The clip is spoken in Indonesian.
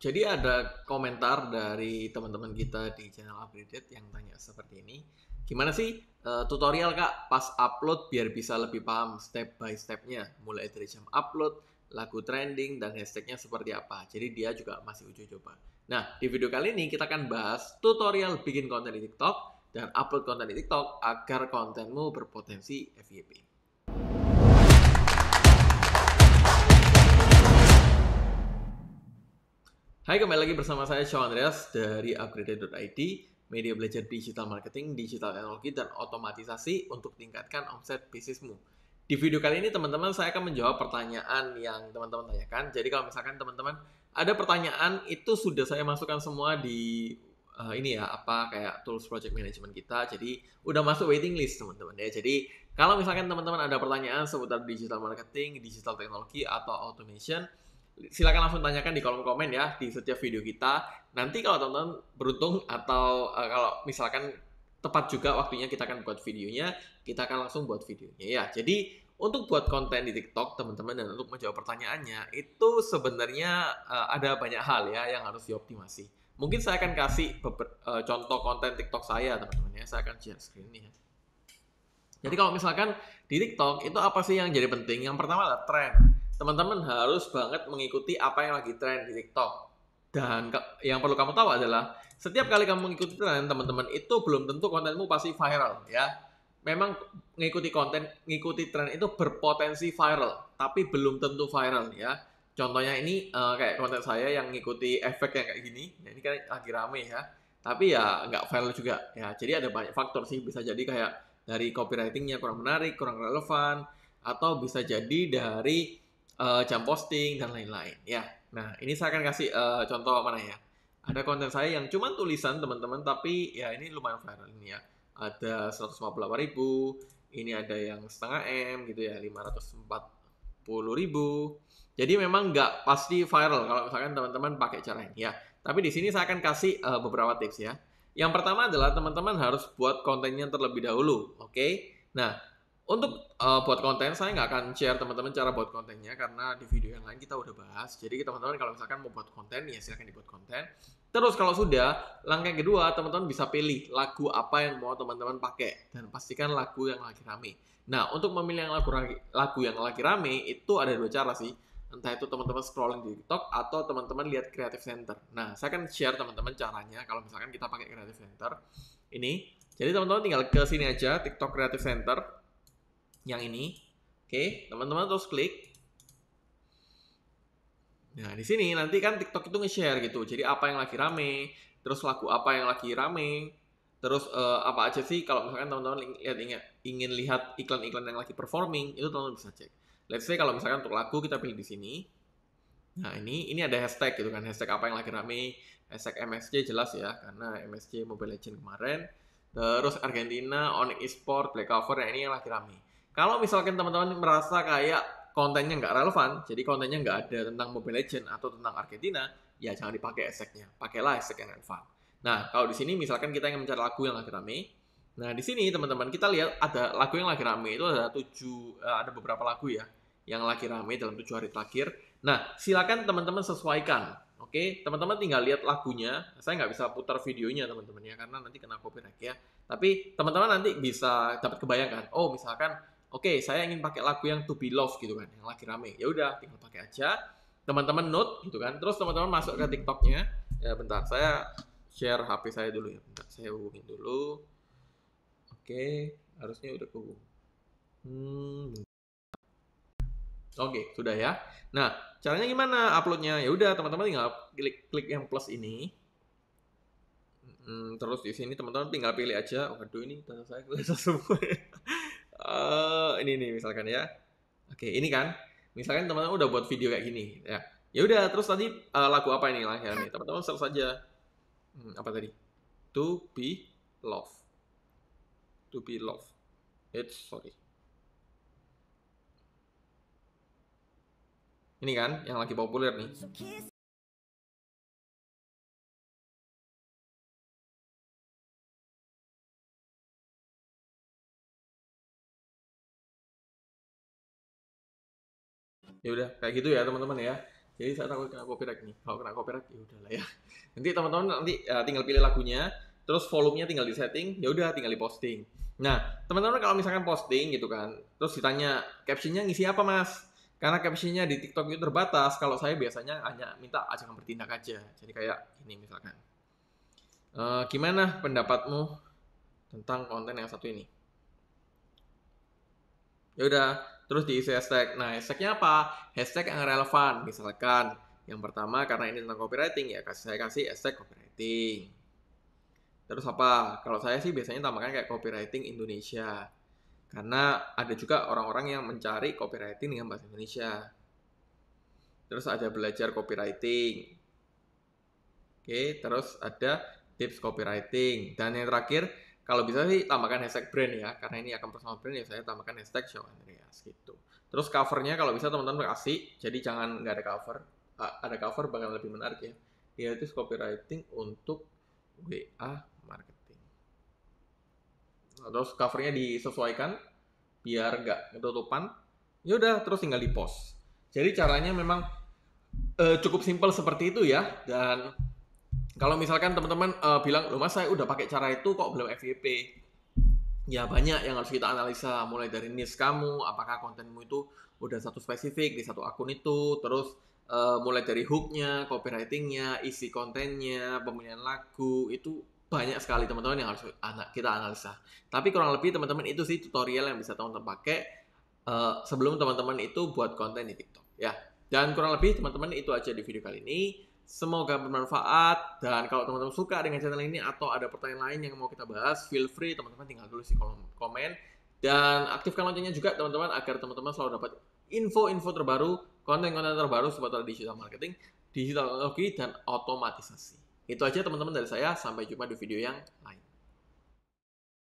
Jadi ada komentar dari teman-teman kita di channel Upgraded yang tanya seperti ini. Gimana sih uh, tutorial kak pas upload biar bisa lebih paham step by stepnya, mulai dari jam upload, lagu trending dan hashtagnya seperti apa. Jadi dia juga masih uji coba. Nah di video kali ini kita akan bahas tutorial bikin konten di TikTok dan upload konten di TikTok agar kontenmu berpotensi FYP. Hai, kembali lagi bersama saya Sean Andreas dari Upgrade.id, media belajar digital marketing, digital teknologi, dan otomatisasi untuk tingkatkan omset bisnismu. Di video kali ini teman-teman saya akan menjawab pertanyaan yang teman-teman tanyakan. Jadi kalau misalkan teman-teman ada pertanyaan itu sudah saya masukkan semua di uh, ini ya apa kayak tools project management kita. Jadi udah masuk waiting list teman-teman ya. Jadi kalau misalkan teman-teman ada pertanyaan seputar digital marketing, digital teknologi atau automation silakan langsung tanyakan di kolom komen ya di setiap video kita. Nanti kalau teman-teman beruntung atau uh, kalau misalkan tepat juga waktunya kita akan buat videonya, kita akan langsung buat videonya ya. Jadi untuk buat konten di TikTok teman-teman dan untuk menjawab pertanyaannya itu sebenarnya uh, ada banyak hal ya yang harus dioptimasi. Mungkin saya akan kasih uh, contoh konten TikTok saya teman-teman ya. Saya akan share screen ini ya. Jadi kalau misalkan di TikTok itu apa sih yang jadi penting? Yang pertama adalah trend teman-teman harus banget mengikuti apa yang lagi tren di TikTok. Dan yang perlu kamu tahu adalah setiap kali kamu mengikuti tren teman-teman itu belum tentu kontenmu pasti viral ya. Memang mengikuti konten, mengikuti tren itu berpotensi viral, tapi belum tentu viral ya. Contohnya ini uh, kayak konten saya yang mengikuti efek yang kayak gini, nah, ini kan lagi rame ya. Tapi ya nggak viral juga ya. Jadi ada banyak faktor sih bisa jadi kayak dari copywritingnya kurang menarik, kurang relevan, atau bisa jadi dari uh, jam posting dan lain-lain ya. Nah, ini saya akan kasih uh, contoh mana ya. Ada konten saya yang cuma tulisan teman-teman tapi ya ini lumayan viral ini ya. Ada 158 ribu, ini ada yang setengah M gitu ya, 540 ribu. Jadi memang nggak pasti viral kalau misalkan teman-teman pakai cara ini ya. Tapi di sini saya akan kasih uh, beberapa tips ya. Yang pertama adalah teman-teman harus buat kontennya terlebih dahulu, oke? Okay? Nah, untuk uh, buat konten saya nggak akan share teman-teman cara buat kontennya karena di video yang lain kita udah bahas. Jadi teman-teman kalau misalkan mau buat konten ya silahkan dibuat konten. Terus kalau sudah langkah kedua teman-teman bisa pilih lagu apa yang mau teman-teman pakai dan pastikan lagu yang lagi rame. Nah untuk memilih yang lagu lagu yang lagi rame itu ada dua cara sih. Entah itu teman-teman scrolling di TikTok atau teman-teman lihat Creative Center. Nah saya akan share teman-teman caranya kalau misalkan kita pakai Creative Center ini. Jadi teman-teman tinggal ke sini aja TikTok Creative Center yang ini. Oke, teman-teman terus klik. Nah, di sini nanti kan TikTok itu nge-share gitu. Jadi apa yang lagi rame, terus lagu apa yang lagi rame, terus uh, apa aja sih kalau misalkan teman-teman lihat ingin, ingin lihat iklan-iklan yang lagi performing, itu teman-teman bisa cek. Let's say kalau misalkan untuk lagu kita pilih di sini. Nah, ini ini ada hashtag gitu kan. Hashtag apa yang lagi rame? Hashtag MSC jelas ya, karena MSC Mobile Legend kemarin. Terus Argentina, Onyx Esport, Black Cover, ya ini yang lagi rame. Kalau misalkan teman-teman merasa kayak kontennya nggak relevan, jadi kontennya nggak ada tentang Mobile Legend atau tentang Argentina, ya jangan dipakai eseknya, pakailah esek yang relevan. Nah, kalau di sini misalkan kita ingin mencari lagu yang lagi rame, nah di sini teman-teman kita lihat ada lagu yang lagi rame itu ada tujuh, eh, ada beberapa lagu ya yang lagi rame dalam tujuh hari terakhir. Nah, silakan teman-teman sesuaikan. Oke, teman-teman tinggal lihat lagunya. Saya nggak bisa putar videonya teman-teman ya karena nanti kena copyright ya. Tapi teman-teman nanti bisa dapat kebayangkan. Oh, misalkan oke okay, saya ingin pakai lagu yang to be Love gitu kan yang lagi rame ya udah tinggal pakai aja teman-teman note gitu kan terus teman-teman masuk ke tiktoknya ya bentar saya share hp saya dulu ya bentar saya hubungin dulu oke okay, harusnya udah kehubung hmm oke okay, sudah ya nah caranya gimana uploadnya ya udah teman-teman tinggal klik klik yang plus ini Hmm, terus di sini teman-teman tinggal pilih aja. Oh, ini tanda saya kelihatan semua uh, ini nih misalkan ya. Oke, ini kan. Misalkan teman-teman udah buat video kayak gini ya. Ya udah, terus tadi uh, eh, lagu apa ini lah ya nih. Teman-teman search saja. Hmm, apa tadi? To be love. To be love. It's sorry. Ini kan yang lagi populer nih. ya udah kayak gitu ya teman-teman ya jadi saya takut kena copyright nih kalau kena copyright ya udahlah ya nanti teman-teman nanti uh, tinggal pilih lagunya terus volumenya tinggal di setting ya udah tinggal di posting nah teman-teman kalau misalkan posting gitu kan terus ditanya captionnya ngisi apa mas karena captionnya di TikTok itu terbatas kalau saya biasanya hanya minta ajakan ah, bertindak aja jadi kayak ini misalkan e, gimana pendapatmu tentang konten yang satu ini ya udah terus diisi hashtag. Nah, hashtagnya apa? Hashtag yang relevan, misalkan. Yang pertama, karena ini tentang copywriting, ya kasih saya kasih hashtag copywriting. Terus apa? Kalau saya sih biasanya tambahkan kayak copywriting Indonesia. Karena ada juga orang-orang yang mencari copywriting dengan bahasa Indonesia. Terus ada belajar copywriting. Oke, terus ada tips copywriting. Dan yang terakhir, kalau bisa sih tambahkan hashtag brand ya karena ini akan personal brand ya saya tambahkan hashtag Show Andreas gitu terus covernya kalau bisa teman-teman kasih jadi jangan nggak ada cover uh, ada cover bahkan lebih menarik ya yaitu copywriting untuk WA marketing nah, terus covernya disesuaikan biar nggak ketutupan ya udah terus tinggal di post jadi caranya memang eh, cukup simpel seperti itu ya dan kalau misalkan teman-teman uh, bilang, lo mas saya udah pakai cara itu kok belum FYP? Ya banyak yang harus kita analisa, mulai dari niche kamu, apakah kontenmu itu udah satu spesifik di satu akun itu, terus uh, mulai dari hooknya, copywritingnya, isi kontennya, pemilihan lagu, itu banyak sekali teman-teman yang harus kita analisa. Tapi kurang lebih teman-teman itu sih tutorial yang bisa teman-teman pakai uh, sebelum teman-teman itu buat konten di TikTok ya. Dan kurang lebih teman-teman itu aja di video kali ini. Semoga bermanfaat dan kalau teman-teman suka dengan channel ini atau ada pertanyaan lain yang mau kita bahas, feel free teman-teman tinggal tulis di kolom komen dan aktifkan loncengnya juga teman-teman agar teman-teman selalu dapat info-info terbaru, konten-konten terbaru seputar digital marketing, digital teknologi dan otomatisasi. Itu aja teman-teman dari saya, sampai jumpa di video yang lain.